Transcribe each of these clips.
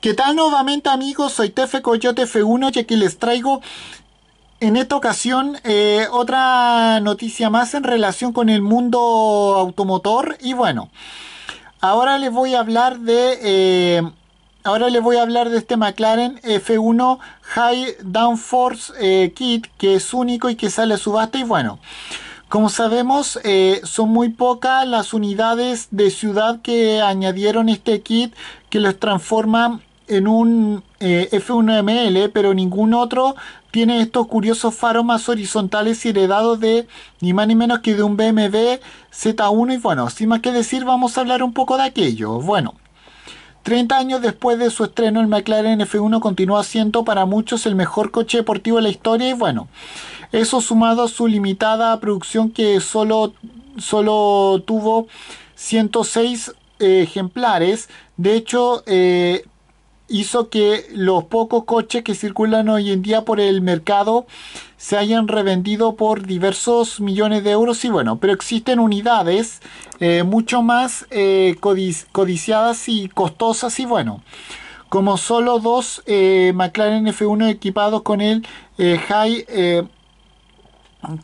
¿Qué tal nuevamente amigos? Soy Tefe Coyote F1 y aquí les traigo en esta ocasión eh, otra noticia más en relación con el mundo automotor y bueno, ahora les voy a hablar de... Eh, ahora les voy a hablar de este McLaren F1 High Downforce eh, Kit que es único y que sale a subasta y bueno, como sabemos, son muy pocas las unidades de ciudad que añadieron este kit que los transforma en un eh, F1ML, pero ningún otro tiene estos curiosos faros más horizontales heredados de ni más ni menos que de un BMW Z1 y bueno, sin más que decir vamos a hablar un poco de aquello. Bueno, 30 años después de su estreno, el McLaren F1 continúa siendo para muchos el mejor coche deportivo de la historia y bueno, eso sumado a su limitada producción que solo, solo tuvo 106 eh, ejemplares, de hecho, eh, hizo que los pocos coches que circulan hoy en día por el mercado se hayan revendido por diversos millones de euros y bueno, pero existen unidades eh, mucho más eh, codiciadas y costosas y bueno, como solo dos eh, McLaren F1 equipados con el High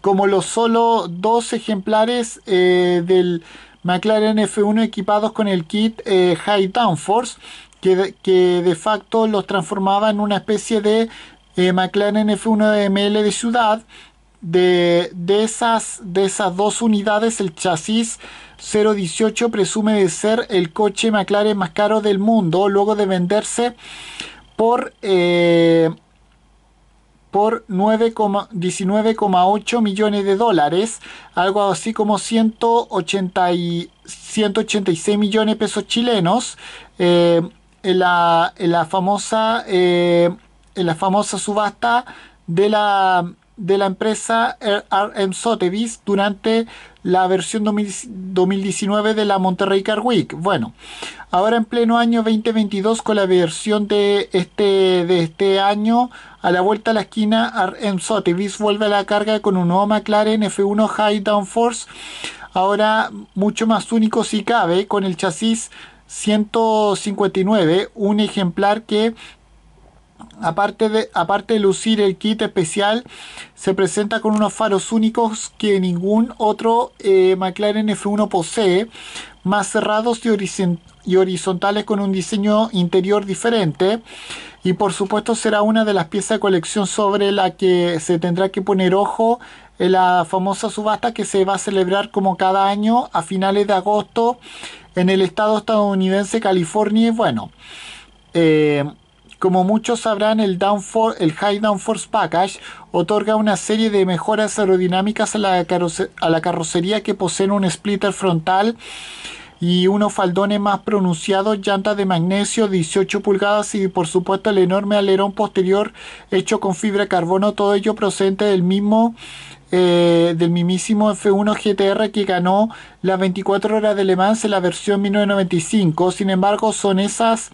como los solo dos ejemplares del McLaren F1 equipados con el kit High Downforce que de, facto los transformaba en una especie de eh, McLaren F1 ML de ciudad. De, esas, de esas dos unidades, el chasis 018 presume de ser el coche McLaren más caro del mundo, luego de venderse por, 19,8 eh, millones de dólares, algo así como 180 186 millones de pesos chilenos. Eh, en la, la famosa eh, en la famosa subasta de la, de la empresa RM Sotheby's durante la versión 2019 de la Monterrey Car Week. Bueno, ahora en pleno año 2022 con la versión de este, de este año, a la vuelta a la esquina, RM Sotheby's vuelve a la carga con un nuevo McLaren F1 High Force ahora mucho más único si cabe, con el chasis 159, un ejemplar que Aparte de, aparte lucir el kit especial, se presenta con unos faros únicos que ningún otro eh, McLaren F1 posee, más cerrados y, horizontales con un diseño interior diferente. Y por supuesto será una de las piezas de colección sobre la que se tendrá que poner ojo la famosa subasta que se va a celebrar como cada año a finales de agosto en el estado estadounidense California. Y bueno, eh, como muchos sabrán, el, el High Downforce Package otorga una serie de mejoras aerodinámicas a la, a la carrocería que posee un splitter frontal y unos faldones más pronunciados, llantas de magnesio 18 pulgadas y por supuesto el enorme alerón posterior hecho con fibra de carbono, todo ello procedente del mismo eh, del mismísimo F1 GTR que ganó las 24 horas de Le Mans en la versión 1995. Sin embargo, son esas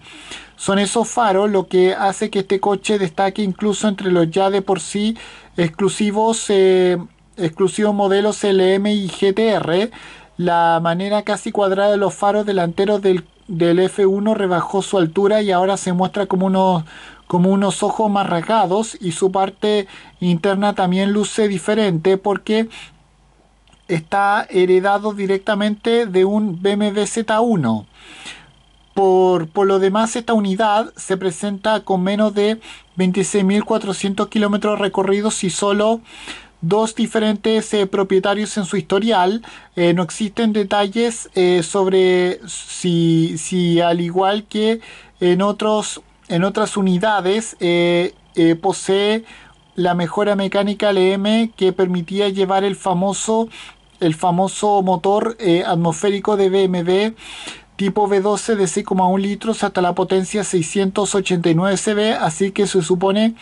son esos faros lo que hace que este coche destaque incluso entre los ya de por sí exclusivos eh, exclusivos modelos LM y GTR. La manera casi cuadrada de los faros delanteros del, F1 rebajó su altura y ahora se muestra como unos, como unos ojos más rasgados y su parte interna también luce diferente porque está heredado directamente de un BMW Z1. Por, por, lo demás, esta unidad se presenta con menos de 26.400 kilómetros recorridos y solo dos diferentes eh, propietarios en su historial. Eh, no existen detalles eh, sobre si, si, al igual que en, otros, en otras unidades posee la mejora mecánica LM e que permitía llevar el famoso, el famoso motor atmosférico de BMW tipo V12 de 6,1 litros hasta la potencia 689 CV, así que se supone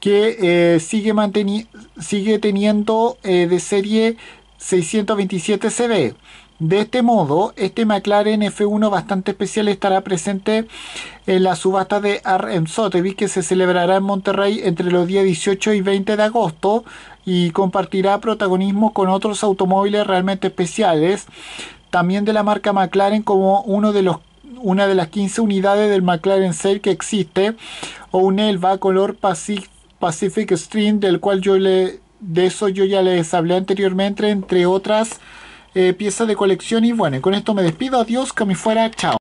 que sigue manteniendo sigue teniendo eh, de serie 627 CB. De este modo, este McLaren F1 bastante especial estará presente en la subasta de RM Sotheby's que se celebrará en Monterrey entre los días 18 y 20 de agosto y compartirá protagonismo con otros automóviles realmente especiales, también de la marca McLaren como uno de los una de las 15 unidades del McLaren Sail que existe o un Elva color Pacific Pacific Stream, del cual yo le, de eso yo ya les hablé anteriormente, entre otras eh, piezas de colección. Y bueno, con esto me despido, adiós, que me fuera, chao.